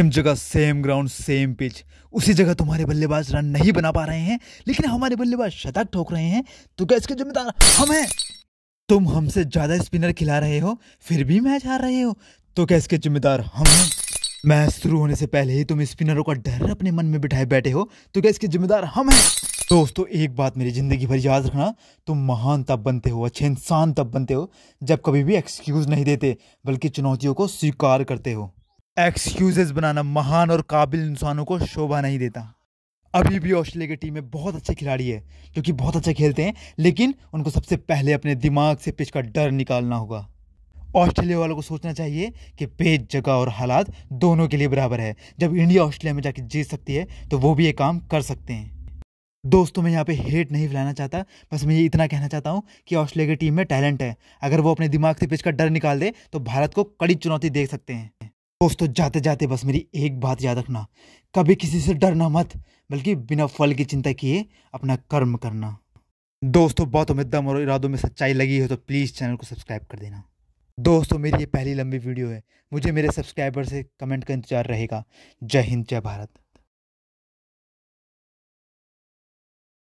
same जगह same ground same pitch उसी जगह तुम्हारे बल्लेबाज रन नहीं बना पा रहे हैं लेकिन हमारे बल्लेबाज शतक ठोक रहे हैं तो क्या इसके जिम्मेदार हम हैं तुम हमसे ज्यादा स्पिनर खिला रहे हो फिर भी मैच हार रहे हो तो क्या इसके जिम्मेदार हम हैं मैच शुरू होने से पहले ही तुम स्पिनरों का डर अपने मन में बिठाए बैठे हो तो क्या इसके जिम्मेदार हम हैं दोस्तों एक बात मेरी ज़िंदगी भर याद रखना तुम महान तब बनते हो अच्छे इंसान तब बनते हो जब कभी भी एक्सक्यूज़ नहीं देते बल्कि चुनौतियों को स्वीकार करते हो एक्सक्यूजेस बनाना महान और काबिल इंसानों को शोभा नहीं देता अभी भी ऑस्ट्रेलिया की टीम में बहुत अच्छे खिलाड़ी है जो कि बहुत अच्छे खेलते हैं लेकिन उनको सबसे पहले अपने दिमाग से पिच का डर निकालना होगा ऑस्ट्रेलिया वालों को सोचना चाहिए कि पेज जगह और हालात दोनों के लिए बराबर है जब इंडिया ऑस्ट्रेलिया में जाके जीत सकती है तो वो भी ये काम कर सकते हैं दोस्तों मैं यहाँ पे हेट नहीं फैलाना चाहता बस मैं ये इतना कहना चाहता हूँ कि ऑस्ट्रेलिया की टीम में टैलेंट है अगर वो अपने दिमाग से पिच का डर निकाल दे तो भारत को कड़ी चुनौती दे सकते हैं दोस्तों जाते जाते बस मेरी एक बात याद रखना कभी किसी से डरना मत बल्कि बिना फल की चिंता किए अपना कर्म करना दोस्तों बहुत उम्मीद दम और इरादों में सच्चाई लगी हो तो प्लीज़ चैनल को सब्सक्राइब कर देना दोस्तों मेरी ये पहली लंबी वीडियो है मुझे मेरे सब्सक्राइबर से कमेंट का इंतजार रहेगा जय हिंद जय भारत